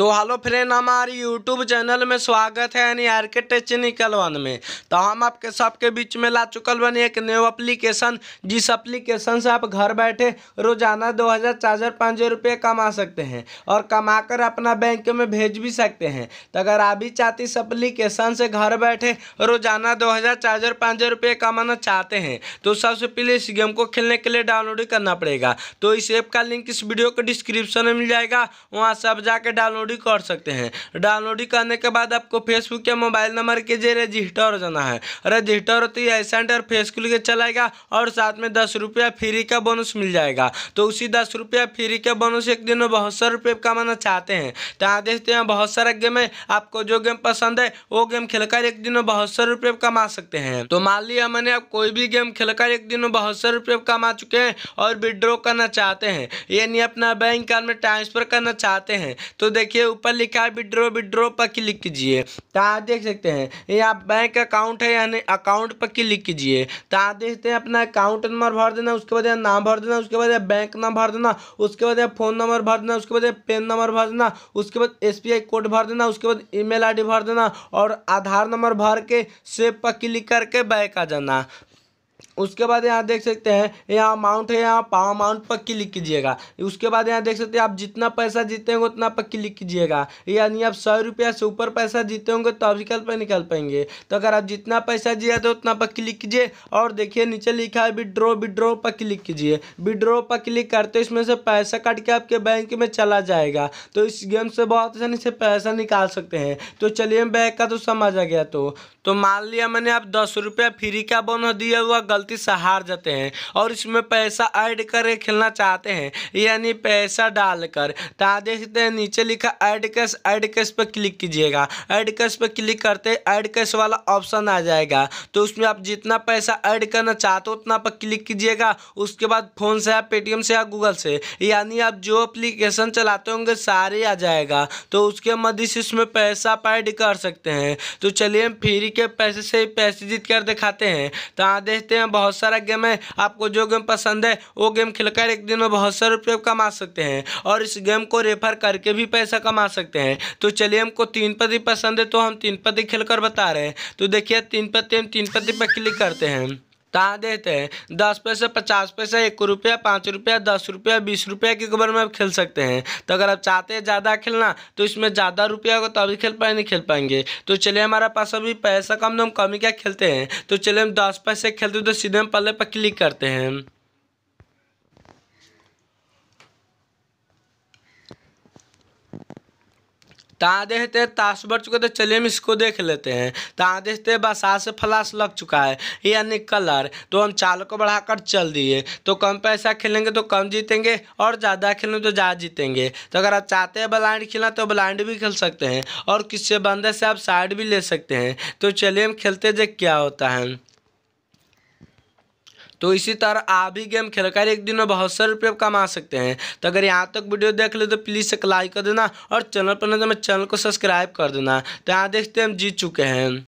तो hello friend हमारे YouTube channel में स्वागत है यानी आर्किटेक्चनिकल वन में तो हम आपके सबके बीच में ला चुकल बनी एक न्यू अप्लीकेशन जिस अप्लीकेशन से आप घर बैठे रोजाना दो हज़ार चार हज़ार पाँच हज़ार रुपये कमा सकते हैं और कमा कर अपना बैंक में भेज भी सकते हैं तो अगर आप भी चाहते इस अप्लीकेशन से घर बैठे रोजाना दो हज़ार चार हज़ार पाँच हज़ार रुपये कमाना चाहते हैं तो सबसे पहले इस गेम को खेलने के लिए डाउनलोड करना पड़ेगा तो इस ऐप का लिंक इस वीडियो के डिस्क्रिप्शन में मिल जाएगा वहाँ से आप जाकर डाउनलोड डाउनलोडिंग कर सकते हैं डाउनलोडिंग करने के बाद आपको फेसबुक के मोबाइल नंबर के जरिए रजिस्टर हो जाना है रजिस्टर होते तो ही ऐसा इंटर फेसबुक के चलाएगा और साथ में दस रुपया फ्री का बोनस मिल जाएगा तो उसी दस रुपया फ्री का बोनस एक दिन में बहुत सारे रुपये कमाना चाहते हैं तो यहाँ देखते हैं बहुत सारा गेम है आपको जो गेम पसंद है वो गेम खेलकर एक दिन में बहुत सारे रुपये कमा सकते हैं तो मान लिया मैंने आप कोई भी गेम खेलकर एक दिन में बहुत सारे रुपये कमा चुके हैं और विड्रॉ करना चाहते हैं यानी अपना बैंक अकाउंट में ट्रांसफर करना चाहते हैं तो देखिए देखिए ऊपर लिखा है विड्रो विड्रो पर क्लिक कीजिए तो आप देख सकते हैं ये आप बैंक अकाउंट है यानी अकाउंट पर क्लिक कीजिए तो आप देखते हैं अपना अकाउंट नंबर भर देना उसके बाद नाम भर देना उसके बाद बैंक नाम भर देना उसके बाद फ़ोन नंबर भर देना उसके बाद पेन नंबर भर देना उसके बाद एस कोड भर देना उसके बाद ई मेल भर देना और आधार नंबर भर के सेब पर क्लिक करके बैंक आ जाना उसके बाद यहाँ देख सकते हैं यहाँ अमाउंट है यहाँ पाव अमाउंट पर क्लिक कीजिएगा उसके बाद यहाँ देख सकते हैं आप जितना पैसा जीते होंगे उतना पर क्लिक कीजिएगा यानी आप सौ रुपया से ऊपर पैसा जीते होंगे तो आप निकल पर निकल पाएंगे तो अगर आप जितना पैसा जिया तो उतना पर क्लिक कीजिए और देखिए नीचे लिखा है विड्रो विड्रो पर क्लिक कीजिए विड्रो पर क्लिक करते इसमें से पैसा कट के आपके बैंक में चला जाएगा तो इस गेम से बहुत आसानी से पैसा निकाल सकते हैं तो चलिए बैंक का तो समझ आ गया तो, तो मान लिया मैंने आप दस रुपया फ्री का बोनस दिया हुआ गलती से हार जाते हैं और इसमें पैसा ऐड कर खेलना चाहते हैं यानी पैसा डालकर तो देखते हैं नीचे लिखा ऐड कैश ऐड कैश पर क्लिक कीजिएगा ऐड कैश पर क्लिक करते ऐड कैश वाला ऑप्शन आ जाएगा तो उसमें आप जितना पैसा ऐड करना चाहते हो उतना पर क्लिक कीजिएगा उसके बाद फ़ोन से या पेटीएम से या गूगल से यानी आप जो अप्लीकेशन चलाते होंगे सारे आ जाएगा तो उसके मध्य से उसमें पैसा आप ऐड कर सकते हैं तो चलिए हम फ्री के पैसे से पैसे जीत कर दिखाते हैं तो यहाँ देखते हैं हैं बहुत सारा गेम है आपको जो गेम पसंद है वो गेम खेलकर एक दिन में बहुत सारे रुपये कमा सकते हैं और इस गेम को रेफर करके भी पैसा कमा सकते हैं तो चलिए हमको तीन पति पसंद है तो हम तीन पति खेल बता रहे हैं तो देखिए तीन पति हम तीन पति पर क्लिक करते हैं कहाँ देते हैं दस पैसे पचास पैसे एक रुपया पाँच रुपया दस रुपया बीस रुपया की गोबर में आप खेल सकते हैं तो अगर आप चाहते हैं ज़्यादा खेलना तो इसमें ज़्यादा रुपया होगा तभी तो खेल पाए नहीं खेल पाएंगे तो चलिए हमारे पास अभी पैसा कम तो हम कम ही क्या खेलते हैं तो चलिए हम दस पैसे खेलते हैं तो सीधे हम पल्ले पर क्लिक करते हैं देखते ते ताश बढ़ चुके तो चलिए हम इसको देख लेते हैं तादेह ते बसा से फ्लाश लग चुका है यानी कलर तो हम चाल को बढ़ाकर चल दिए तो कम पैसा खेलेंगे तो कम जीतेंगे और ज़्यादा खेलेंगे तो ज़्यादा जीतेंगे तो अगर आप चाहते हैं ब्लाइंड खेलना तो ब्लाइंड भी खेल सकते हैं और किसी बंदे से आप साइड भी ले सकते हैं तो चलिए हम खेलते देख क्या होता है तो इसी तरह आप भी गेम खेल कर एक दिन में बहुत सारे रुपये कमा सकते हैं तो अगर यहाँ तक वीडियो देख ले तो प्लीज़ एक लाइक कर देना और चैनल पर नहीं तो मैं चैनल को सब्सक्राइब कर देना तो यहाँ देखते हम जीत चुके हैं